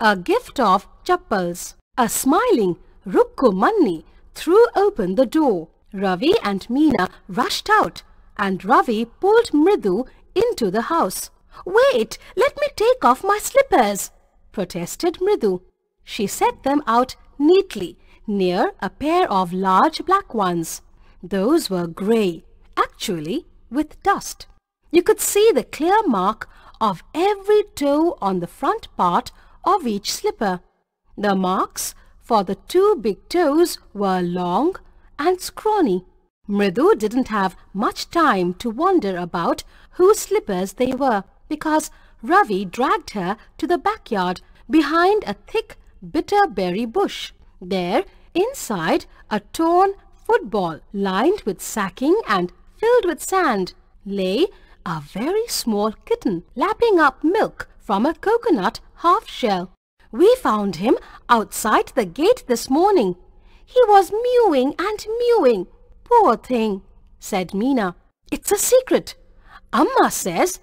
a gift of chappals. A smiling Rukku Manni threw open the door. Ravi and Meena rushed out and Ravi pulled Mridu into the house. Wait, let me take off my slippers, protested Mridu. She set them out neatly near a pair of large black ones. Those were grey, actually with dust. You could see the clear mark of every toe on the front part of each slipper. The marks for the two big toes were long and scrawny. Mridu didn't have much time to wonder about whose slippers they were because Ravi dragged her to the backyard behind a thick bitterberry bush. There, inside a torn football lined with sacking and filled with sand, lay a very small kitten lapping up milk from a coconut half-shell. We found him outside the gate this morning. He was mewing and mewing. Poor thing, said Mina. It's a secret. Amma says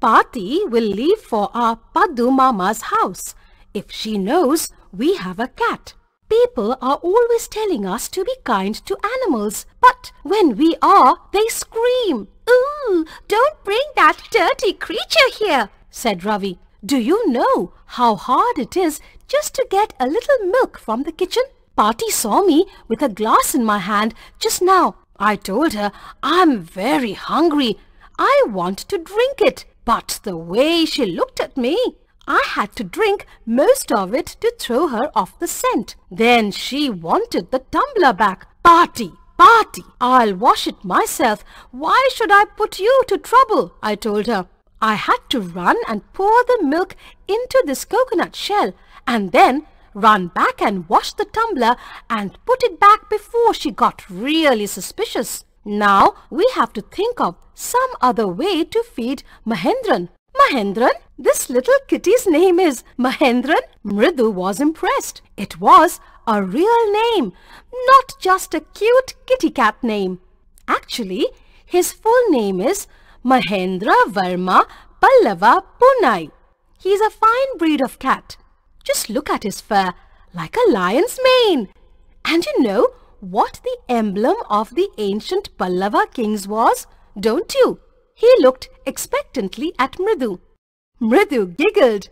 Pati will leave for our Padu Mama's house if she knows we have a cat. People are always telling us to be kind to animals, but when we are, they scream. Ooh, don't bring that dirty creature here said Ravi. Do you know how hard it is just to get a little milk from the kitchen? Party saw me with a glass in my hand just now. I told her I'm very hungry. I want to drink it. But the way she looked at me, I had to drink most of it to throw her off the scent. Then she wanted the tumbler back. Party, party, I'll wash it myself. Why should I put you to trouble? I told her. I had to run and pour the milk into this coconut shell and then run back and wash the tumbler and put it back before she got really suspicious. Now we have to think of some other way to feed Mahendran. Mahendran? This little kitty's name is Mahendran? Mridu was impressed. It was a real name, not just a cute kitty cat name. Actually, his full name is Mahendra Verma Pallava Punai. He's a fine breed of cat. Just look at his fur, like a lion's mane. And you know what the emblem of the ancient Pallava kings was, don't you? He looked expectantly at Mridu. Mridu giggled.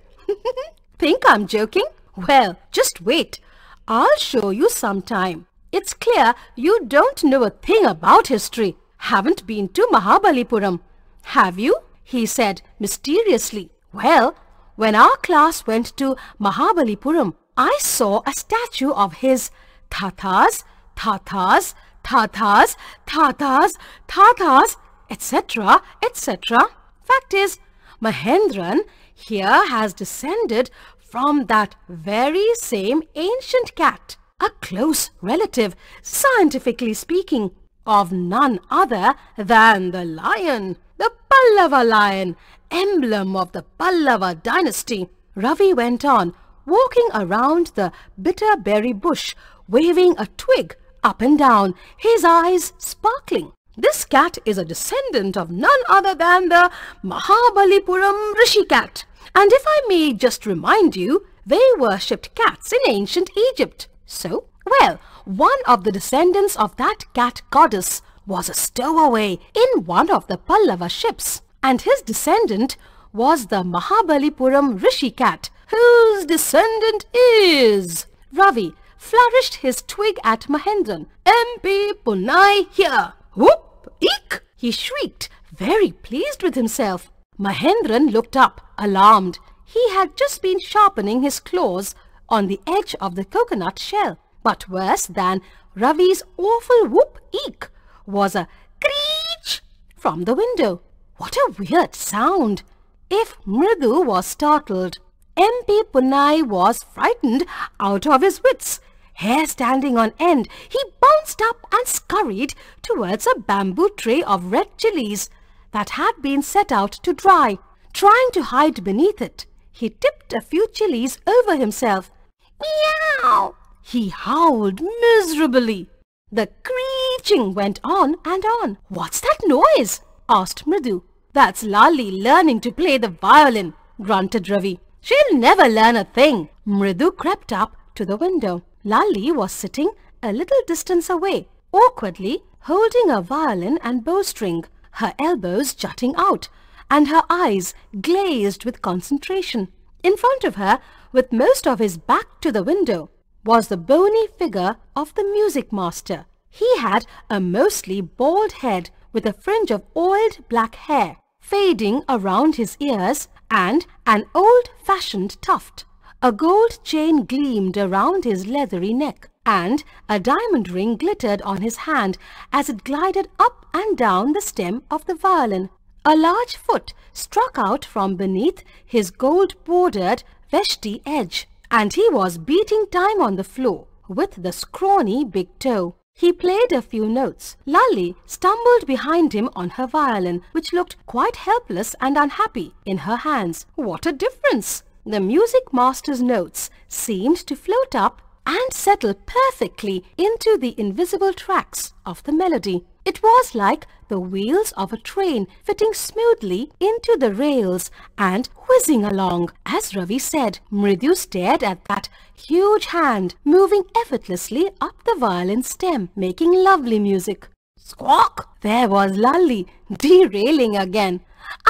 Think I'm joking? Well, just wait. I'll show you sometime. It's clear you don't know a thing about history. Haven't been to Mahabalipuram. Have you? He said mysteriously. Well, when our class went to Mahabalipuram, I saw a statue of his Tathas, Tathas, Tathas, Tathas, Tathas, etc., etc. Fact is, Mahendran here has descended from that very same ancient cat, a close relative, scientifically speaking, of none other than the lion. Pallava lion, emblem of the Pallava dynasty, Ravi went on, walking around the bitter berry bush, waving a twig up and down, his eyes sparkling. This cat is a descendant of none other than the Mahabalipuram Rishi cat. And if I may just remind you, they worshipped cats in ancient Egypt. So, well, one of the descendants of that cat goddess was a stowaway in one of the Pallava ships and his descendant was the Mahabalipuram Rishi cat whose descendant is Ravi flourished his twig at Mahendran. MP Punai here! Whoop! Eek! He shrieked, very pleased with himself. Mahendran looked up, alarmed. He had just been sharpening his claws on the edge of the coconut shell. But worse than Ravi's awful whoop eek was a screech from the window. What a weird sound! If Mridu was startled, MP Punai was frightened out of his wits. Hair standing on end, he bounced up and scurried towards a bamboo tray of red chilies that had been set out to dry, trying to hide beneath it. He tipped a few chilies over himself. Meow! He howled miserably. The screeching went on and on. What's that noise? asked Mridu. That's Lali learning to play the violin, grunted Ravi. She'll never learn a thing. Mridu crept up to the window. Lali was sitting a little distance away, awkwardly holding a violin and bowstring, her elbows jutting out, and her eyes glazed with concentration. In front of her, with most of his back to the window, was the bony figure of the music master. He had a mostly bald head with a fringe of oiled black hair fading around his ears and an old-fashioned tuft. A gold chain gleamed around his leathery neck and a diamond ring glittered on his hand as it glided up and down the stem of the violin. A large foot struck out from beneath his gold-bordered veshti edge and he was beating time on the floor with the scrawny big toe. He played a few notes. Lally stumbled behind him on her violin, which looked quite helpless and unhappy in her hands. What a difference! The music master's notes seemed to float up and settle perfectly into the invisible tracks of the melody. It was like the wheels of a train fitting smoothly into the rails and whizzing along. As Ravi said, Mridyu stared at that huge hand moving effortlessly up the violin stem, making lovely music. Squawk! There was Lally derailing again.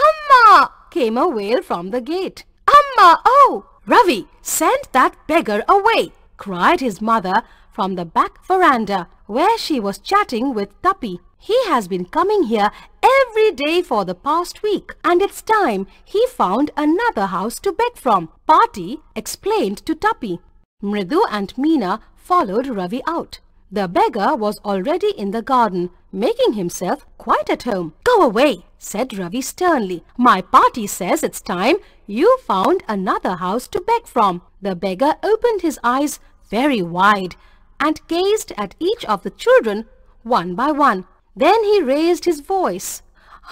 Amma! came a wail from the gate. Amma! Oh! Ravi, send that beggar away! cried his mother from the back veranda where she was chatting with Tuppy. He has been coming here every day for the past week and it's time he found another house to beg from, Party explained to Tuppy. Mridu and Meena followed Ravi out. The beggar was already in the garden, making himself quite at home. Go away, said Ravi sternly. My party says it's time you found another house to beg from. The beggar opened his eyes very wide and gazed at each of the children one by one. Then he raised his voice.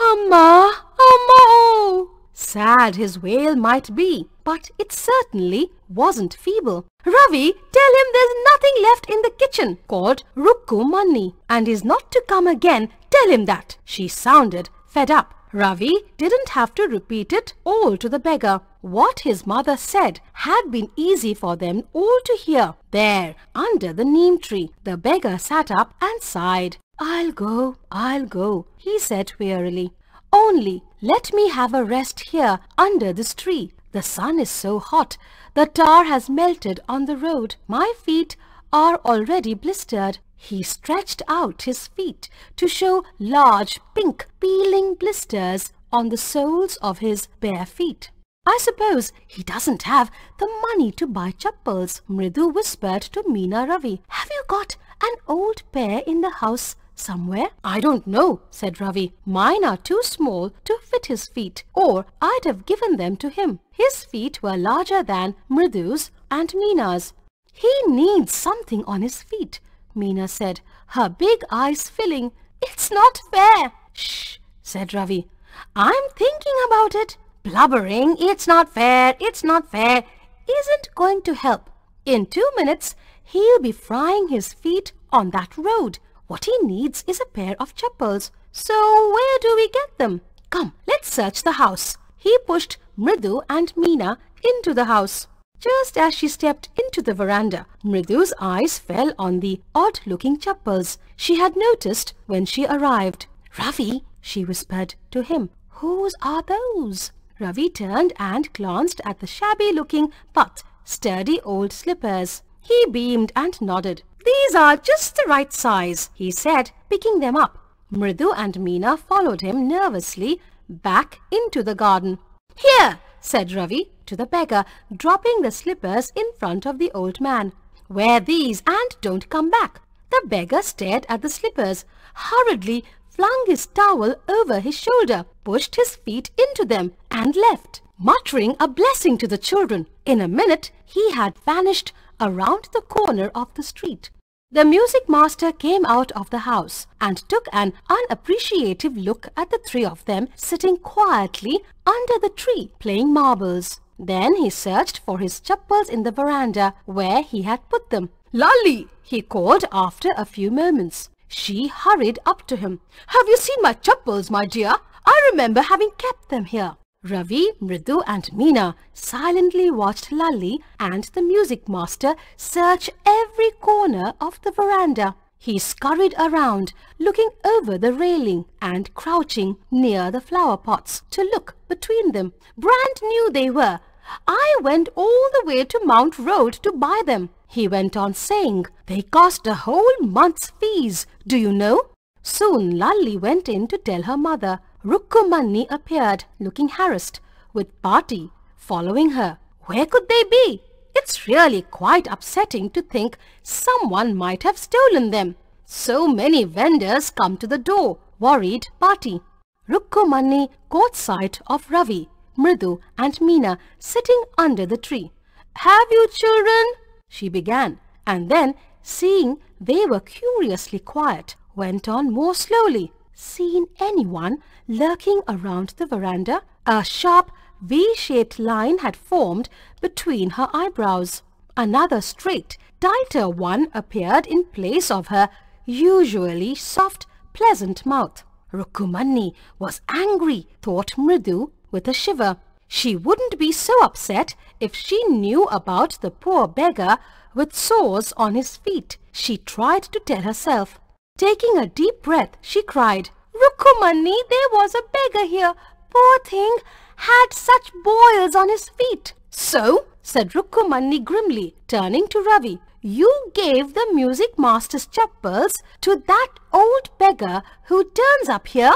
Amma! Amma! Sad his wail might be, but it certainly wasn't feeble. Ravi, tell him there's nothing left in the kitchen called Rukkumani and he's not to come again. Tell him that. She sounded fed up. Ravi didn't have to repeat it all to the beggar. What his mother said had been easy for them all to hear. There, under the neem tree, the beggar sat up and sighed. I'll go, I'll go, he said wearily. Only let me have a rest here under this tree. The sun is so hot. The tar has melted on the road. My feet are already blistered. He stretched out his feet to show large pink peeling blisters on the soles of his bare feet. I suppose he doesn't have the money to buy chappals, Mridu whispered to Meena Ravi. Have you got an old pair in the house? Somewhere? I don't know, said Ravi. Mine are too small to fit his feet, or I'd have given them to him. His feet were larger than Mridu's and Meena's. He needs something on his feet, Meena said, her big eyes filling. It's not fair. Shh, said Ravi. I'm thinking about it. Blubbering, it's not fair, it's not fair, isn't going to help. In two minutes, he'll be frying his feet on that road. What he needs is a pair of chappals. So where do we get them? Come, let's search the house. He pushed Mridu and Meena into the house. Just as she stepped into the veranda, Mridu's eyes fell on the odd-looking chappals she had noticed when she arrived. Ravi, she whispered to him, whose are those? Ravi turned and glanced at the shabby-looking but sturdy old slippers. He beamed and nodded. These are just the right size, he said, picking them up. Mridu and Meena followed him nervously back into the garden. Here, said Ravi to the beggar, dropping the slippers in front of the old man. Wear these and don't come back. The beggar stared at the slippers, hurriedly flung his towel over his shoulder, pushed his feet into them and left, muttering a blessing to the children. In a minute he had vanished around the corner of the street. The music master came out of the house and took an unappreciative look at the three of them sitting quietly under the tree playing marbles. Then he searched for his chappals in the veranda where he had put them. Lolly, he called after a few moments. She hurried up to him. Have you seen my chappals, my dear? I remember having kept them here. Ravi, Mridu and Meena silently watched Lalli and the music master search every corner of the veranda. He scurried around, looking over the railing and crouching near the flower pots to look between them. Brand new they were. I went all the way to Mount Road to buy them. He went on saying, they cost a whole month's fees, do you know? Soon Lalli went in to tell her mother Rukkumanni appeared, looking harassed, with Bati following her. Where could they be? It's really quite upsetting to think someone might have stolen them. So many vendors come to the door, worried Bati. Rukkumanni caught sight of Ravi, Mridu and Meena sitting under the tree. Have you children? she began and then, seeing they were curiously quiet, went on more slowly seen anyone lurking around the veranda, a sharp V-shaped line had formed between her eyebrows. Another straight, tighter one appeared in place of her usually soft, pleasant mouth. Rukumani was angry, thought Mridu with a shiver. She wouldn't be so upset if she knew about the poor beggar with sores on his feet, she tried to tell herself. Taking a deep breath, she cried, "Rukumani, there was a beggar here. Poor thing, had such boils on his feet. So, said Rukumani grimly, turning to Ravi, you gave the music master's chappals to that old beggar who turns up here?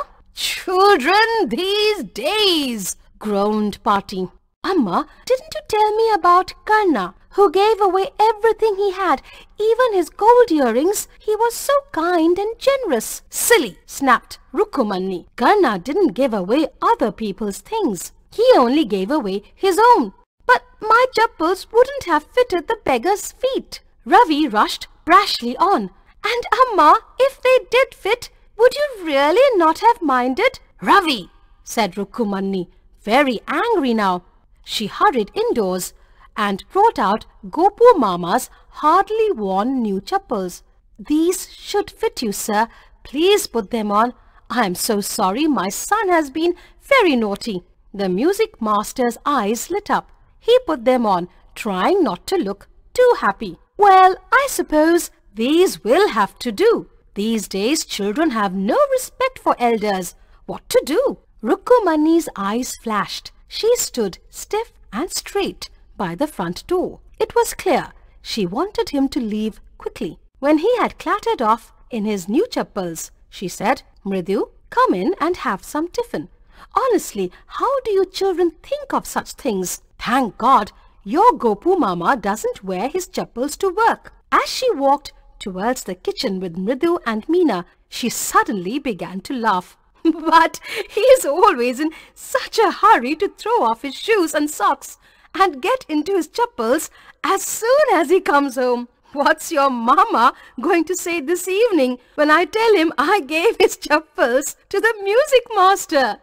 Children these days, groaned Patti. Amma, didn't you tell me about Karna, who gave away everything he had, even his gold earrings? He was so kind and generous. Silly, snapped Rukumani. Karna didn't give away other people's things. He only gave away his own. But my chappals wouldn't have fitted the beggar's feet. Ravi rushed brashly on. And Amma, if they did fit, would you really not have minded? Ravi, said Rukumani, very angry now. She hurried indoors and brought out Gopu Mama's hardly worn new chappals. These should fit you, sir. Please put them on. I am so sorry my son has been very naughty. The music master's eyes lit up. He put them on, trying not to look too happy. Well, I suppose these will have to do. These days children have no respect for elders. What to do? Rukumani's eyes flashed. She stood stiff and straight by the front door. It was clear she wanted him to leave quickly. When he had clattered off in his new chappals, she said, Mridu, come in and have some tiffin. Honestly, how do you children think of such things? Thank God, your Gopu Mama doesn't wear his chappals to work. As she walked towards the kitchen with Mridu and Meena, she suddenly began to laugh. But he is always in such a hurry to throw off his shoes and socks and get into his chappals as soon as he comes home. What's your mamma going to say this evening when I tell him I gave his chappals to the music master?